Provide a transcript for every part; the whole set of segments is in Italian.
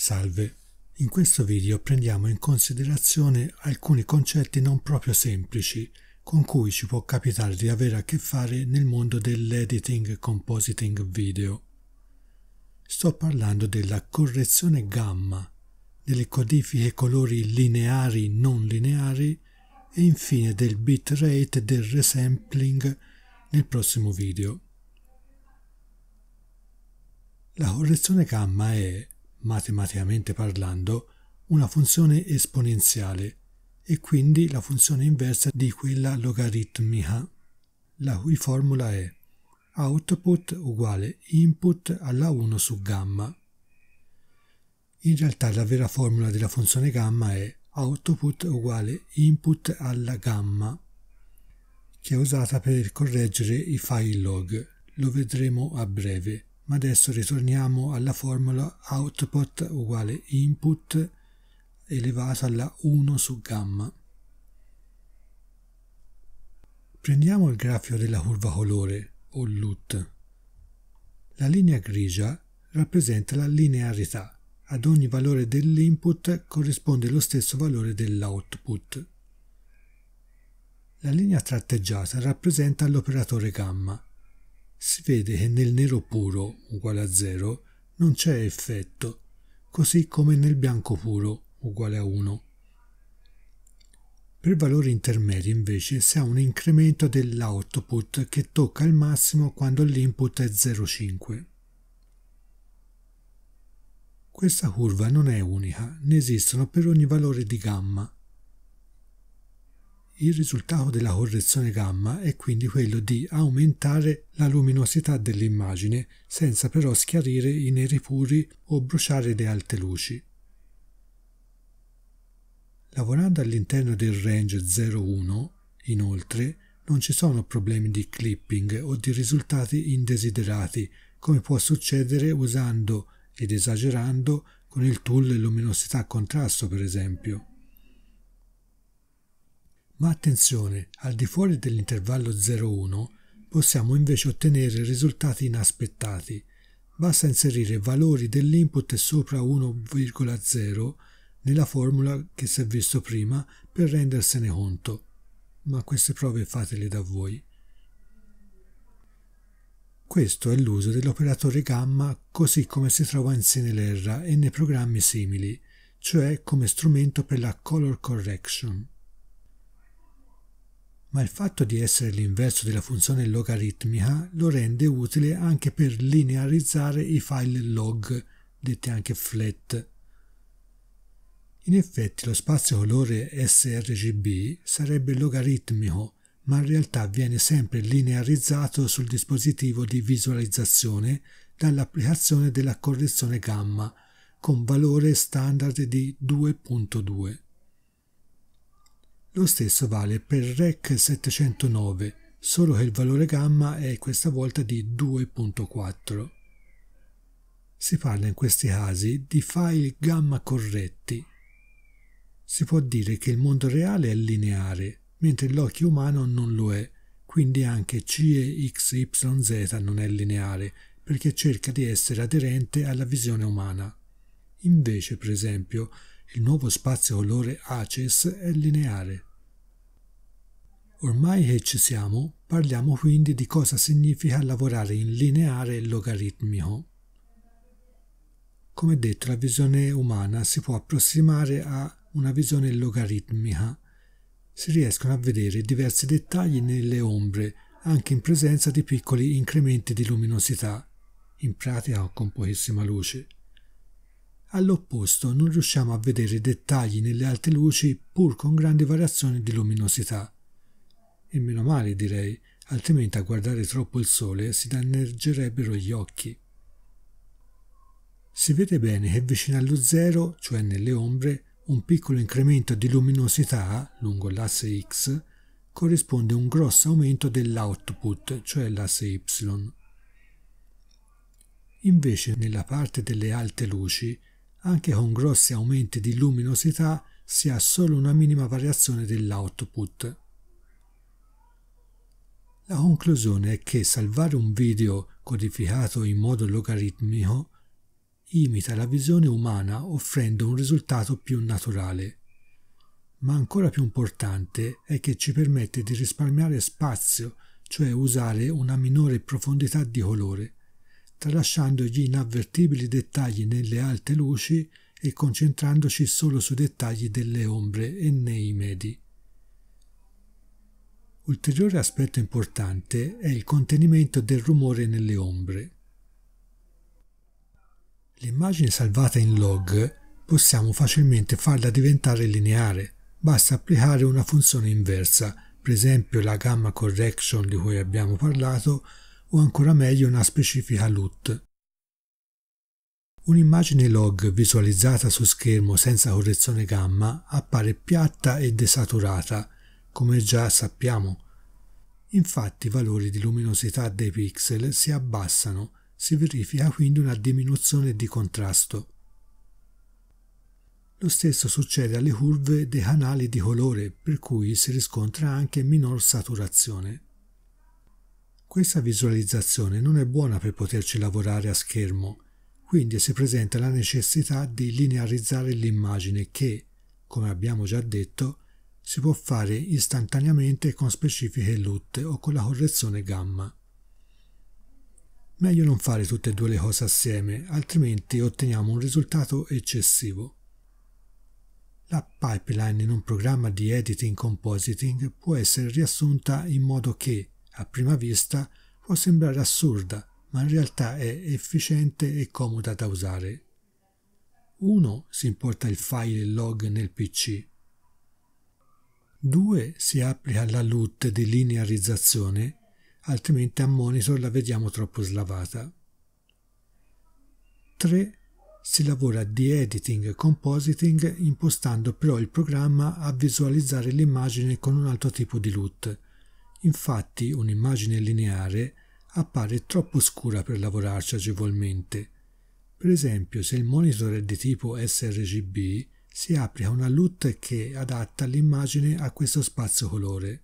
Salve, in questo video prendiamo in considerazione alcuni concetti non proprio semplici con cui ci può capitare di avere a che fare nel mondo dell'editing compositing video. Sto parlando della correzione gamma, delle codifiche colori lineari non lineari e infine del bitrate del resampling nel prossimo video. La correzione gamma è matematicamente parlando, una funzione esponenziale e quindi la funzione inversa di quella logaritmica, la cui formula è output uguale input alla 1 su gamma. In realtà la vera formula della funzione gamma è output uguale input alla gamma, che è usata per correggere i file log. Lo vedremo a breve ma adesso ritorniamo alla formula output uguale input elevata alla 1 su gamma. Prendiamo il grafico della curva colore o LUT. La linea grigia rappresenta la linearità. Ad ogni valore dell'input corrisponde lo stesso valore dell'output. La linea tratteggiata rappresenta l'operatore gamma si vede che nel nero puro, uguale a 0, non c'è effetto, così come nel bianco puro, uguale a 1. Per valori intermedi invece si ha un incremento dell'output che tocca il massimo quando l'input è 0,5. Questa curva non è unica, ne esistono per ogni valore di gamma. Il risultato della correzione gamma è quindi quello di aumentare la luminosità dell'immagine senza però schiarire i neri puri o bruciare le alte luci. Lavorando all'interno del range 0,1, inoltre, non ci sono problemi di clipping o di risultati indesiderati, come può succedere usando ed esagerando con il tool luminosità contrasto, per esempio. Ma attenzione, al di fuori dell'intervallo 0,1 possiamo invece ottenere risultati inaspettati. Basta inserire valori dell'input sopra 1,0 nella formula che si è visto prima per rendersene conto. Ma queste prove fatele da voi. Questo è l'uso dell'operatore gamma così come si trova in Cinelerra e nei programmi simili, cioè come strumento per la color correction ma il fatto di essere l'inverso della funzione logaritmica lo rende utile anche per linearizzare i file log, detti anche flat. In effetti lo spazio colore sRGB sarebbe logaritmico, ma in realtà viene sempre linearizzato sul dispositivo di visualizzazione dall'applicazione della correzione gamma, con valore standard di 2.2. Lo stesso vale per REC 709, solo che il valore gamma è questa volta di 2.4. Si parla in questi casi di file gamma corretti. Si può dire che il mondo reale è lineare, mentre l'occhio umano non lo è, quindi anche CEXYZ non è lineare, perché cerca di essere aderente alla visione umana. Invece, per esempio, il nuovo spazio colore ACES è lineare. Ormai che ci siamo, parliamo quindi di cosa significa lavorare in lineare logaritmico. Come detto, la visione umana si può approssimare a una visione logaritmica. Si riescono a vedere diversi dettagli nelle ombre, anche in presenza di piccoli incrementi di luminosità, in pratica con pochissima luce. All'opposto non riusciamo a vedere dettagli nelle alte luci pur con grandi variazioni di luminosità. E meno male, direi, altrimenti a guardare troppo il sole si danneggerebbero gli occhi. Si vede bene che vicino allo zero, cioè nelle ombre, un piccolo incremento di luminosità lungo l'asse X corrisponde a un grosso aumento dell'output, cioè l'asse Y. Invece nella parte delle alte luci, anche con grossi aumenti di luminosità, si ha solo una minima variazione dell'output. La conclusione è che salvare un video codificato in modo logaritmico imita la visione umana offrendo un risultato più naturale. Ma ancora più importante è che ci permette di risparmiare spazio, cioè usare una minore profondità di colore, tralasciando gli inavvertibili dettagli nelle alte luci e concentrandoci solo sui dettagli delle ombre e nei medi. Ulteriore aspetto importante è il contenimento del rumore nelle ombre. L'immagine salvata in log possiamo facilmente farla diventare lineare, basta applicare una funzione inversa, per esempio la gamma correction di cui abbiamo parlato, o ancora meglio una specifica LUT. Un'immagine log visualizzata su schermo senza correzione gamma appare piatta e desaturata, come già sappiamo. Infatti i valori di luminosità dei pixel si abbassano, si verifica quindi una diminuzione di contrasto. Lo stesso succede alle curve dei canali di colore, per cui si riscontra anche minor saturazione. Questa visualizzazione non è buona per poterci lavorare a schermo, quindi si presenta la necessità di linearizzare l'immagine che, come abbiamo già detto, si può fare istantaneamente con specifiche LUT o con la correzione gamma. Meglio non fare tutte e due le cose assieme, altrimenti otteniamo un risultato eccessivo. La pipeline in un programma di editing compositing può essere riassunta in modo che, a prima vista, può sembrare assurda, ma in realtà è efficiente e comoda da usare. 1. Si importa il file log nel PC. 2 si applica alla LUT di linearizzazione, altrimenti a monitor la vediamo troppo slavata. 3 si lavora di editing e compositing impostando però il programma a visualizzare l'immagine con un altro tipo di LUT. Infatti un'immagine lineare appare troppo scura per lavorarci agevolmente. Per esempio, se il monitor è di tipo sRGB, si applica una LUT che adatta l'immagine a questo spazio colore.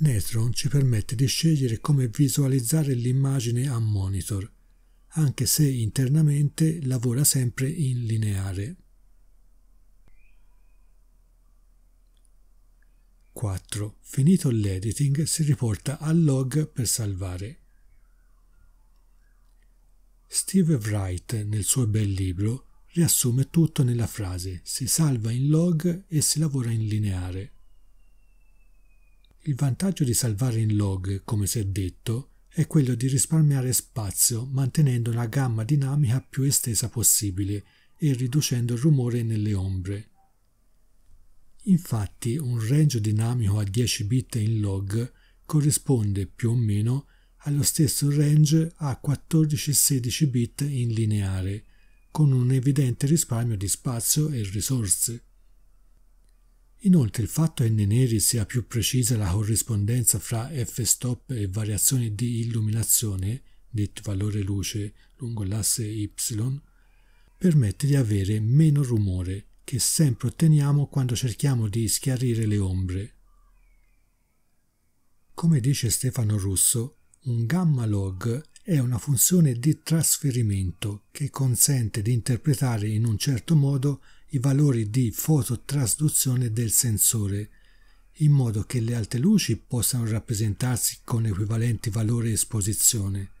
Netron ci permette di scegliere come visualizzare l'immagine a monitor, anche se internamente lavora sempre in lineare. 4. Finito l'editing si riporta al log per salvare. Steve Wright, nel suo bel libro, riassume tutto nella frase si salva in log e si lavora in lineare. Il vantaggio di salvare in log, come si è detto, è quello di risparmiare spazio mantenendo una gamma dinamica più estesa possibile e riducendo il rumore nelle ombre. Infatti un range dinamico a 10 bit in log corrisponde più o meno allo stesso range a 14-16 bit in lineare, con un evidente risparmio di spazio e risorse. Inoltre il fatto che nei neri sia più precisa la corrispondenza fra f-stop e variazioni di illuminazione, detto valore luce lungo l'asse y, permette di avere meno rumore che sempre otteniamo quando cerchiamo di schiarire le ombre. Come dice Stefano Russo, un gamma log è una funzione di trasferimento che consente di interpretare in un certo modo i valori di fototrasduzione del sensore, in modo che le alte luci possano rappresentarsi con equivalenti valori esposizione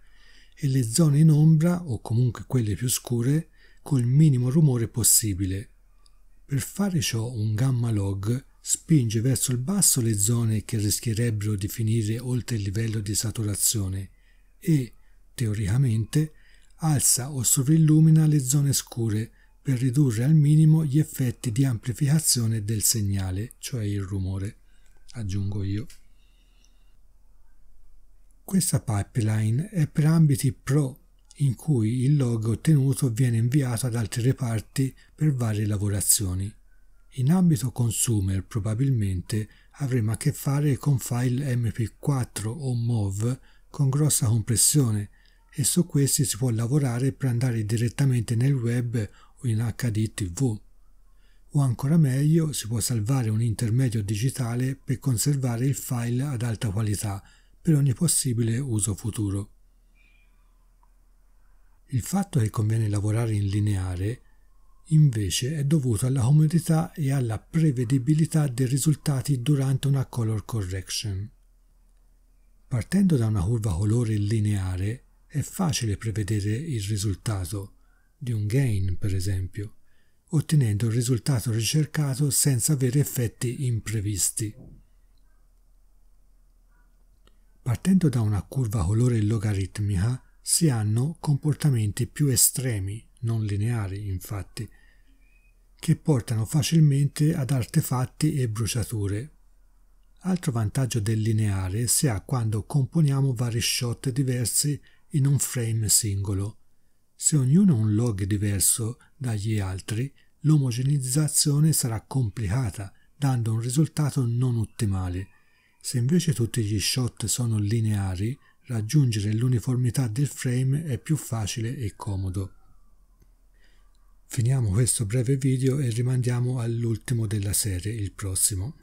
e le zone in ombra o comunque quelle più scure col minimo rumore possibile. Per fare ciò un gamma log spinge verso il basso le zone che rischierebbero di finire oltre il livello di saturazione e teoricamente, alza o sovrillumina le zone scure per ridurre al minimo gli effetti di amplificazione del segnale, cioè il rumore, aggiungo io. Questa pipeline è per ambiti pro in cui il log ottenuto viene inviato ad altri reparti per varie lavorazioni. In ambito consumer probabilmente avremo a che fare con file mp4 o MOV con grossa compressione e su questi si può lavorare per andare direttamente nel web o in HDTV. O ancora meglio, si può salvare un intermedio digitale per conservare il file ad alta qualità per ogni possibile uso futuro. Il fatto che conviene lavorare in lineare invece è dovuto alla comodità e alla prevedibilità dei risultati durante una color correction. Partendo da una curva colore lineare, è facile prevedere il risultato di un gain, per esempio, ottenendo il risultato ricercato senza avere effetti imprevisti. Partendo da una curva colore logaritmica si hanno comportamenti più estremi, non lineari infatti, che portano facilmente ad artefatti e bruciature. Altro vantaggio del lineare si ha quando componiamo vari shot diversi in un frame singolo. Se ognuno ha un log diverso dagli altri, l'omogenizzazione sarà complicata, dando un risultato non ottimale. Se invece tutti gli shot sono lineari, raggiungere l'uniformità del frame è più facile e comodo. Finiamo questo breve video e rimandiamo all'ultimo della serie, il prossimo.